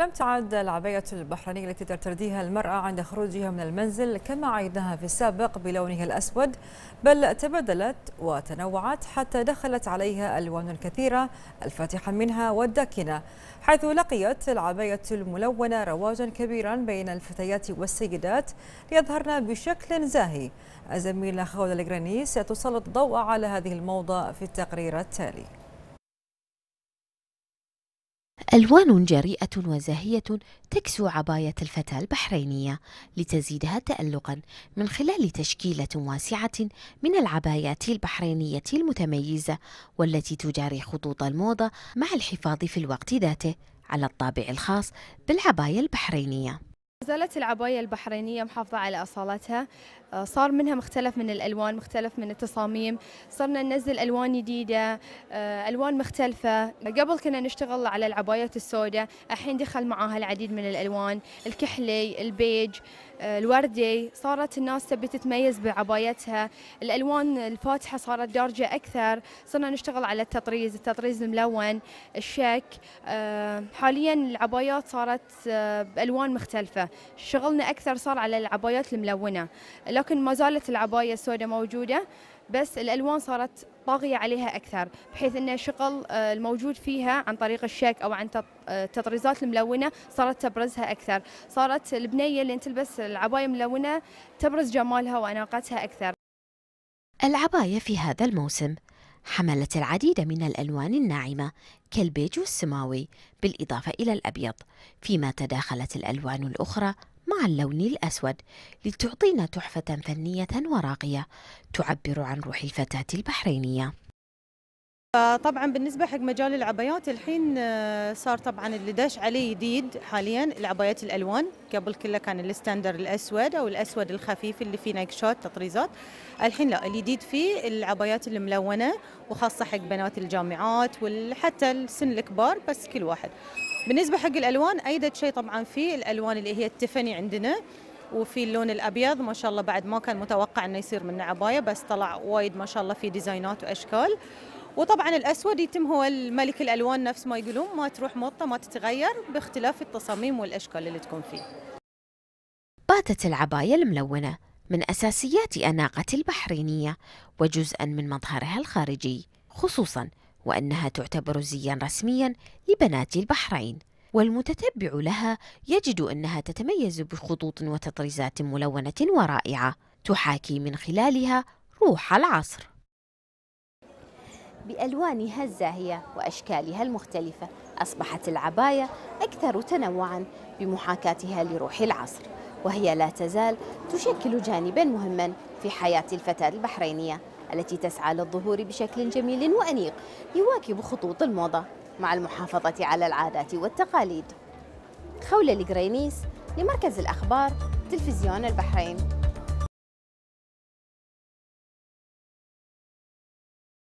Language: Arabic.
لم تعد العباية البحرينية التي ترتديها المرأة عند خروجها من المنزل كما عيدناها في السابق بلونها الأسود بل تبدلت وتنوعت حتى دخلت عليها ألوان كثيرة الفاتحة منها والداكنة حيث لقيت العباية الملونة رواجا كبيرا بين الفتيات والسيدات ليظهرن بشكل زاهي الزميلة خولة الجرانيس ستسلط الضوء على هذه الموضة في التقرير التالي ألوان جريئة وزاهية تكسو عباية الفتاة البحرينية لتزيدها تألقا من خلال تشكيلة واسعة من العبايات البحرينية المتميزة والتي تجاري خطوط الموضة مع الحفاظ في الوقت ذاته على الطابع الخاص بالعباية البحرينية زالت العباية البحرينية محافظة على أصالتها آه، صار منها مختلف من الألوان مختلف من التصاميم صرنا ننزل ألوان جديدة آه، ألوان مختلفة قبل كنا نشتغل على العبايات السوداء الحين دخل معاها العديد من الألوان الكحلي البيج آه، الوردي صارت الناس تبي تتميز بعبايتها الألوان الفاتحة صارت دارجة أكثر صرنا نشتغل على التطريز التطريز الملون الشك آه، حاليا العبايات صارت آه، بألوان مختلفة شغلنا أكثر صار على العبايات الملونة لكن ما زالت العباية السوداء موجودة بس الالوان صارت طاغيه عليها اكثر بحيث ان الشغل آه، الموجود فيها عن طريق الشيك او عن التطريزات آه، الملونه صارت تبرزها اكثر صارت البنيه اللي تلبس العبايه الملونه تبرز جمالها واناقتها اكثر العبايه في هذا الموسم حملت العديد من الألوان الناعمة كالبيج والسماوي بالإضافة إلى الأبيض فيما تداخلت الألوان الأخرى مع اللون الأسود لتعطينا تحفة فنية وراقية تعبر عن روح الفتاة البحرينية طبعا بالنسبه حق مجال العبايات الحين آه، صار طبعا اللي داش عليه جديد حاليا العبايات الالوان قبل كله كان الستاندر الاسود او الاسود الخفيف اللي فيه نقشات تطريزات الحين لا الجديد فيه العبايات الملونه وخاصه حق بنات الجامعات وحتى السن الكبار بس كل واحد بالنسبه حق الالوان ايدت شيء طبعا في الالوان اللي هي التفني عندنا وفي اللون الابيض ما شاء الله بعد ما كان متوقع انه يصير منه عبايه بس طلع وايد ما شاء الله في ديزاينات واشكال وطبعا الاسود يتم هو الملك الالوان نفس ما يقولون ما تروح موطه ما تتغير باختلاف التصاميم والاشكال اللي تكون فيه. باتت العبايه الملونه من اساسيات اناقه البحرينيه وجزءا من مظهرها الخارجي خصوصا وأنها تعتبر زيا رسميا لبنات البحرين والمتتبع لها يجد أنها تتميز بخطوط وتطريزات ملونة ورائعة تحاكي من خلالها روح العصر بألوانها الزاهية وأشكالها المختلفة أصبحت العباية أكثر تنوعا بمحاكاتها لروح العصر وهي لا تزال تشكل جانبا مهما في حياة الفتاة البحرينية التي تسعى للظهور بشكل جميل وأنيق يواكب خطوط الموضة مع المحافظة على العادات والتقاليد خولة الجرينيس لمركز الأخبار تلفزيون البحرين